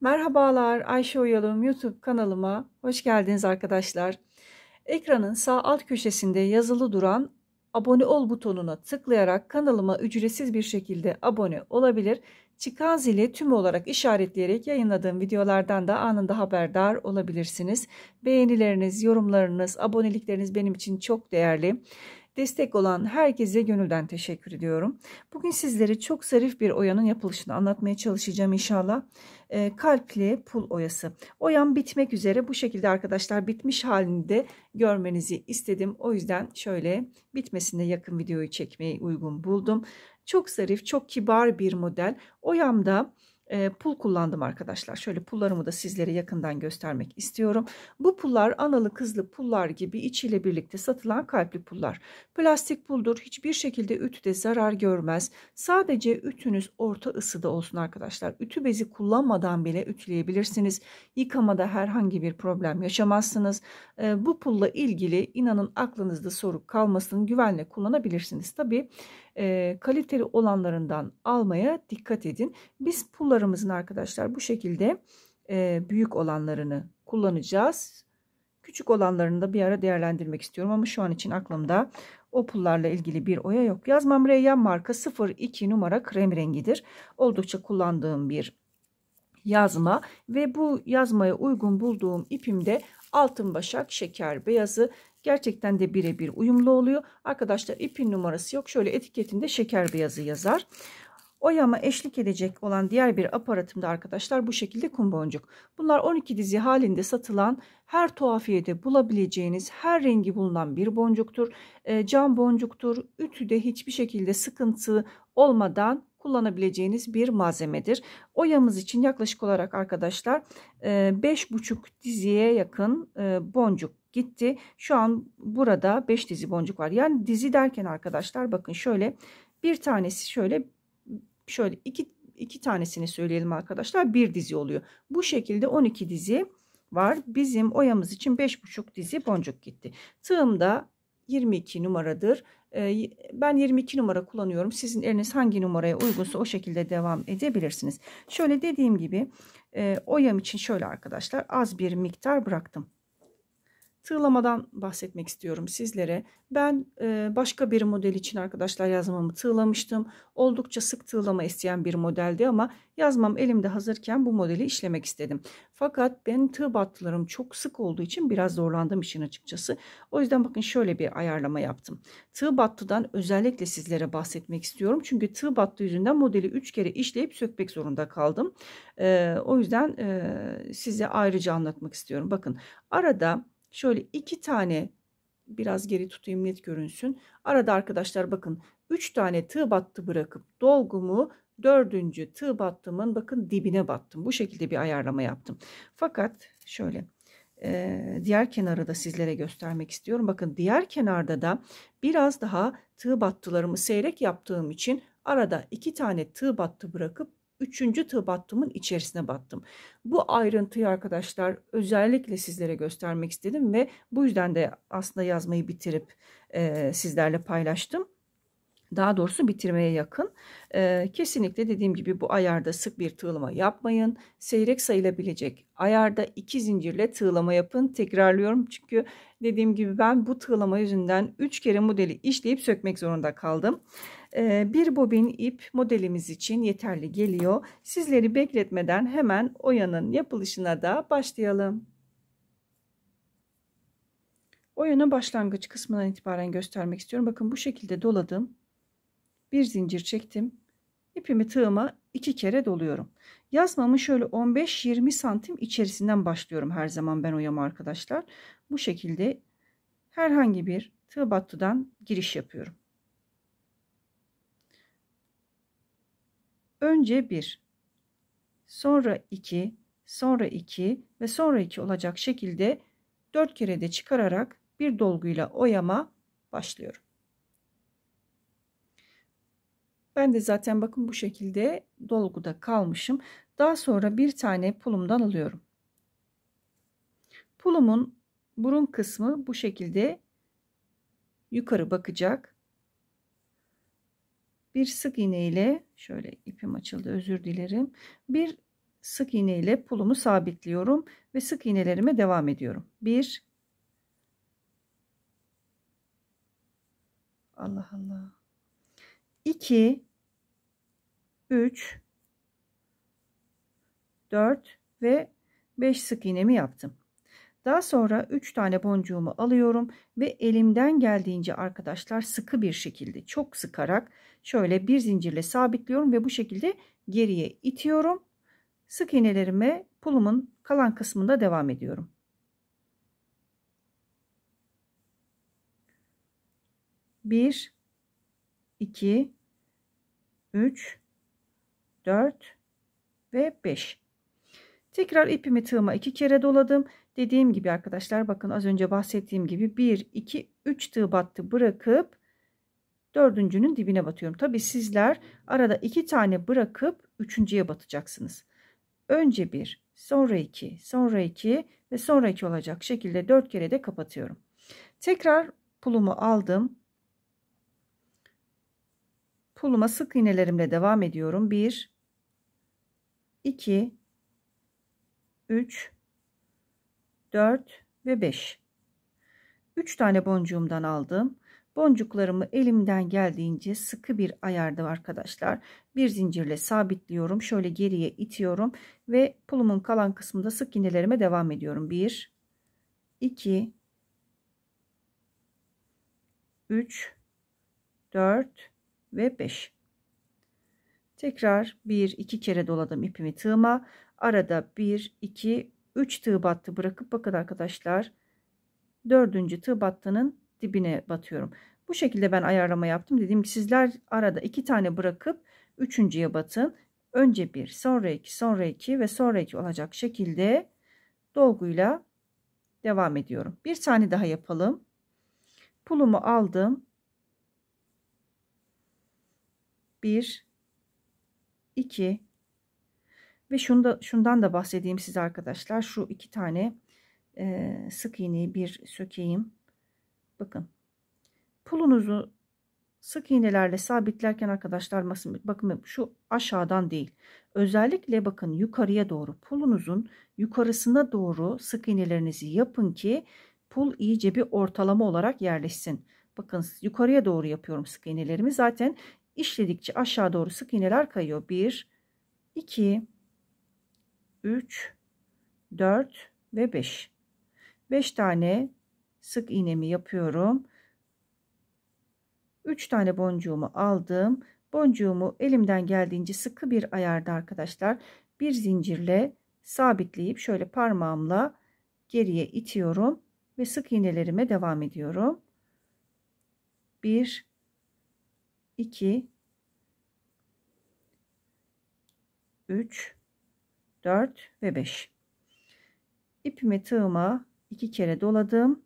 Merhabalar Ayşe Oyalım YouTube kanalıma hoş geldiniz arkadaşlar. Ekranın sağ alt köşesinde yazılı duran abone ol butonuna tıklayarak kanalıma ücretsiz bir şekilde abone olabilir. Çıkan zili tüm olarak işaretleyerek yayınladığım videolardan da anında haberdar olabilirsiniz. Beğenileriniz, yorumlarınız, abonelikleriniz benim için çok değerli. Destek olan herkese gönülden teşekkür ediyorum. Bugün sizlere çok zarif bir oyanın yapılışını anlatmaya çalışacağım inşallah. E, ee, kalpli pul oyası. Oyan bitmek üzere bu şekilde arkadaşlar bitmiş halinde görmenizi istedim. O yüzden şöyle bitmesine yakın videoyu çekmeyi uygun buldum. Çok zarif, çok kibar bir model. Oyamda e, pul kullandım arkadaşlar. Şöyle pullarımı da sizlere yakından göstermek istiyorum. Bu pullar analı kızlı pullar gibi içiyle birlikte satılan kalpli pullar. Plastik puldur. Hiçbir şekilde ütüde zarar görmez. Sadece ütünüz orta ısıda olsun arkadaşlar. Ütü bezi kullanmadan bile ütüleyebilirsiniz. Yıkamada herhangi bir problem yaşamazsınız. E, bu pulla ilgili inanın aklınızda soru kalmasın. Güvenle kullanabilirsiniz. Tabii e, kaliteli olanlarından almaya dikkat edin. Biz pullarımızın arkadaşlar bu şekilde e, büyük olanlarını kullanacağız. Küçük olanlarını da bir ara değerlendirmek istiyorum ama şu an için aklımda o pullarla ilgili bir oya yok. Yazmam Reyyan marka 02 numara krem rengidir. Oldukça kullandığım bir yazma ve bu yazmaya uygun bulduğum ipimde altın başak şeker beyazı Gerçekten de birebir uyumlu oluyor. Arkadaşlar ipin numarası yok. Şöyle etiketinde şeker beyazı yazar. Oyama eşlik edecek olan diğer bir aparatım da arkadaşlar bu şekilde kum boncuk. Bunlar 12 dizi halinde satılan her tuhafiyede bulabileceğiniz her rengi bulunan bir boncuktur. E, cam boncuktur. Ütüde hiçbir şekilde sıkıntı olmadan kullanabileceğiniz bir malzemedir. Oyamız için yaklaşık olarak arkadaşlar 5,5 e, diziye yakın e, boncuk gitti. Şu an burada 5 dizi boncuk var. Yani dizi derken arkadaşlar bakın şöyle bir tanesi şöyle şöyle iki, iki tanesini söyleyelim arkadaşlar. Bir dizi oluyor. Bu şekilde 12 dizi var. Bizim oyamız için 5,5 dizi boncuk gitti. Tığımda 22 numaradır. Ee, ben 22 numara kullanıyorum. Sizin eliniz hangi numaraya uygunsa o şekilde devam edebilirsiniz. Şöyle dediğim gibi e, oyam için şöyle arkadaşlar az bir miktar bıraktım tığlamadan bahsetmek istiyorum sizlere. Ben e, başka bir model için arkadaşlar yazmamı tığlamıştım. Oldukça sık tığlama isteyen bir modeldi ama yazmam elimde hazırken bu modeli işlemek istedim. Fakat ben tığ battılarım çok sık olduğu için biraz zorlandım işin açıkçası. O yüzden bakın şöyle bir ayarlama yaptım. Tığ battıdan özellikle sizlere bahsetmek istiyorum. Çünkü tığ battı yüzünden modeli 3 kere işleyip sökmek zorunda kaldım. E, o yüzden e, size ayrıca anlatmak istiyorum. Bakın arada Şöyle iki tane biraz geri tutayım net görünsün. Arada arkadaşlar bakın üç tane tığ battı bırakıp dolgumu dördüncü tığ battımın bakın dibine battım. Bu şekilde bir ayarlama yaptım. Fakat şöyle e, diğer kenarı da sizlere göstermek istiyorum. Bakın diğer kenarda da biraz daha tığ battılarımı seyrek yaptığım için arada iki tane tığ battı bırakıp üçüncü Tıbattımın içerisine battım. Bu ayrıntıyı arkadaşlar özellikle sizlere göstermek istedim ve bu yüzden de aslında yazmayı bitirip e, sizlerle paylaştım daha doğrusu bitirmeye yakın. Ee, kesinlikle dediğim gibi bu ayarda sık bir tığlama yapmayın. Seyrek sayılabilecek ayarda iki zincirle tığlama yapın. Tekrarlıyorum çünkü dediğim gibi ben bu tığlama yüzünden 3 kere modeli işleyip sökmek zorunda kaldım. Ee, bir bobin ip modelimiz için yeterli geliyor. Sizleri bekletmeden hemen oyanın yapılışına da başlayalım. Oyanın başlangıç kısmından itibaren göstermek istiyorum. Bakın bu şekilde doladım bir zincir çektim. İpimi tığıma iki kere doluyorum. Yazmamı şöyle 15-20 santim içerisinden başlıyorum her zaman ben oyama arkadaşlar. Bu şekilde herhangi bir tığ battıdan giriş yapıyorum. Önce 1, sonra 2, sonra 2 ve sonra 2 olacak şekilde 4 kere de çıkararak bir dolguyla oyama başlıyorum. Ben de zaten bakın bu şekilde dolguda kalmışım. Daha sonra bir tane pulumdan alıyorum. Pulumun burun kısmı bu şekilde yukarı bakacak. Bir sık iğne ile şöyle ipim açıldı özür dilerim. Bir sık iğne ile pulumu sabitliyorum ve sık iğnelerime devam ediyorum. Bir. Allah Allah 2 3 4 ve 5 sık iğnemi yaptım. Daha sonra 3 tane boncuğumu alıyorum ve elimden geldiğince arkadaşlar sıkı bir şekilde çok sıkarak şöyle bir zincirle sabitliyorum ve bu şekilde geriye itiyorum. Sık iğnelerime pulumun kalan kısmında devam ediyorum. Bir, iki, 3 4 ve 5 tekrar ipimi tığıma iki kere doladım dediğim gibi arkadaşlar bakın az önce bahsettiğim gibi 1 2 3 tığ battı bırakıp dördüncünün dibine batıyorum Tabi sizler arada iki tane bırakıp üçüncüye batacaksınız önce bir sonra iki sonra iki ve sonra iki olacak şekilde dört kere de kapatıyorum tekrar pulumu aldım Puluma sık iğnelerimle devam ediyorum. 1 2 3 4 ve 5 3 tane boncuğumdan aldım. Boncuklarımı elimden geldiğince sıkı bir ayarda arkadaşlar. Bir zincirle sabitliyorum. Şöyle geriye itiyorum ve pulumun kalan kısmında sık iğnelerime devam ediyorum. 1 2 3 4 ve 5. Tekrar 1 2 kere doladım ipimi tığıma. Arada 1 2 3 tığ battı bırakıp bakın arkadaşlar. 4. tığ battının dibine batıyorum. Bu şekilde ben ayarlama yaptım. Dediğim ki sizler arada 2 tane bırakıp 3.ye batın. Önce 1, sonra 2, sonra 2 ve sonra 2 olacak şekilde dolguyla devam ediyorum. Bir tane daha yapalım. Pulumu aldım. 1 2 ve şunda, şundan da bahsedeyim size arkadaşlar. Şu iki tane e, sık iğneyi bir sökeyim. Bakın. Pulunuzu sık iğnelerle sabitlerken arkadaşlar bakın şu aşağıdan değil. Özellikle bakın yukarıya doğru pulunuzun yukarısına doğru sık iğnelerinizi yapın ki pul iyice bir ortalama olarak yerleşsin. Bakın yukarıya doğru yapıyorum sık iğnelerimi. Zaten işledikçe aşağı doğru sık iğneler kayıyor. 1, 2, 3, 4 ve 5. 5 tane sık iğnemi yapıyorum. 3 tane boncuğumu aldım. Boncuğumu elimden geldiğince sıkı bir ayarda arkadaşlar bir zincirle sabitleyip şöyle parmağımla geriye itiyorum ve sık iğnelerime devam ediyorum. 1 2 3 4 ve 5 ipimi tığıma iki kere doladım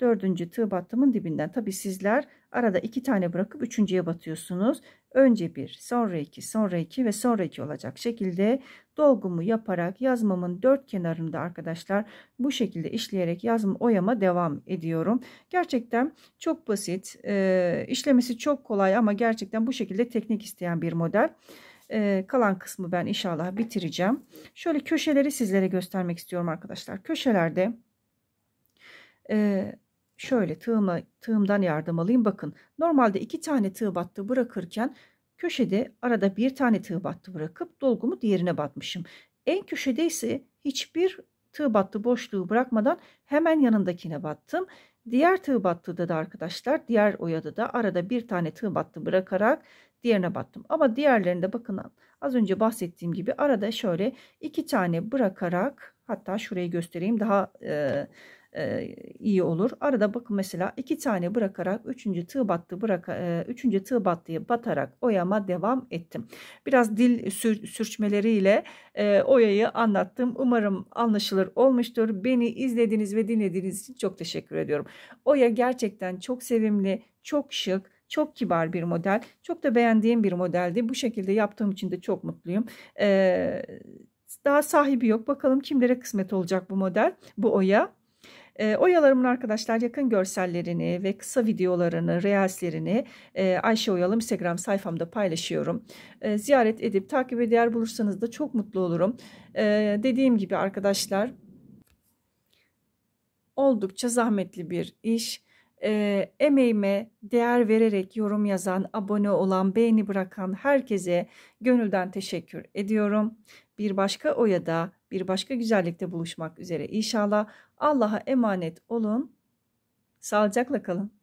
dördüncü tığ battımın dibinden tabi sizler Arada iki tane bırakıp üçüncüye batıyorsunuz. Önce bir, sonra iki, sonra iki ve sonra iki olacak şekilde dolgumu yaparak yazmamın dört kenarında arkadaşlar bu şekilde işleyerek yazma oyama devam ediyorum. Gerçekten çok basit, e, işlemesi çok kolay ama gerçekten bu şekilde teknik isteyen bir model. E, kalan kısmı ben inşallah bitireceğim. Şöyle köşeleri sizlere göstermek istiyorum arkadaşlar. Köşelerde e, şöyle tığımı tığımdan yardım alayım. Bakın normalde iki tane tığ battı bırakırken köşede arada bir tane tığ battı bırakıp dolgumu diğerine batmışım. En köşede ise hiçbir tığ battı boşluğu bırakmadan hemen yanındakine battım. Diğer tığ battıda da arkadaşlar diğer oyada da arada bir tane tığ battı bırakarak diğerine battım. Ama diğerlerinde bakın az önce bahsettiğim gibi arada şöyle iki tane bırakarak hatta şurayı göstereyim daha e, e, iyi olur. Arada bakın mesela iki tane bırakarak üçüncü tığ battı bırak e, üçüncü tığ battıyı batarak oyama devam ettim. Biraz dil sür, sürçmeleriyle e, oyayı anlattım. Umarım anlaşılır olmuştur. Beni izlediğiniz ve dinlediğiniz için çok teşekkür ediyorum. Oya gerçekten çok sevimli, çok şık, çok kibar bir model. Çok da beğendiğim bir modeldi. Bu şekilde yaptığım için de çok mutluyum. Ee, daha sahibi yok. Bakalım kimlere kısmet olacak bu model, bu oya. E, Oyalarımın arkadaşlar yakın görsellerini ve kısa videolarını, reelslerini e, Ayşe Oyalım Instagram sayfamda paylaşıyorum. E, ziyaret edip takip ve bulursanız da çok mutlu olurum. E, dediğim gibi arkadaşlar oldukça zahmetli bir iş. E, emeğime değer vererek yorum yazan, abone olan, beğeni bırakan herkese gönülden teşekkür ediyorum. Bir başka Oya'da bir başka güzellikte buluşmak üzere inşallah. Allah'a emanet olun. Sağlıcakla kalın.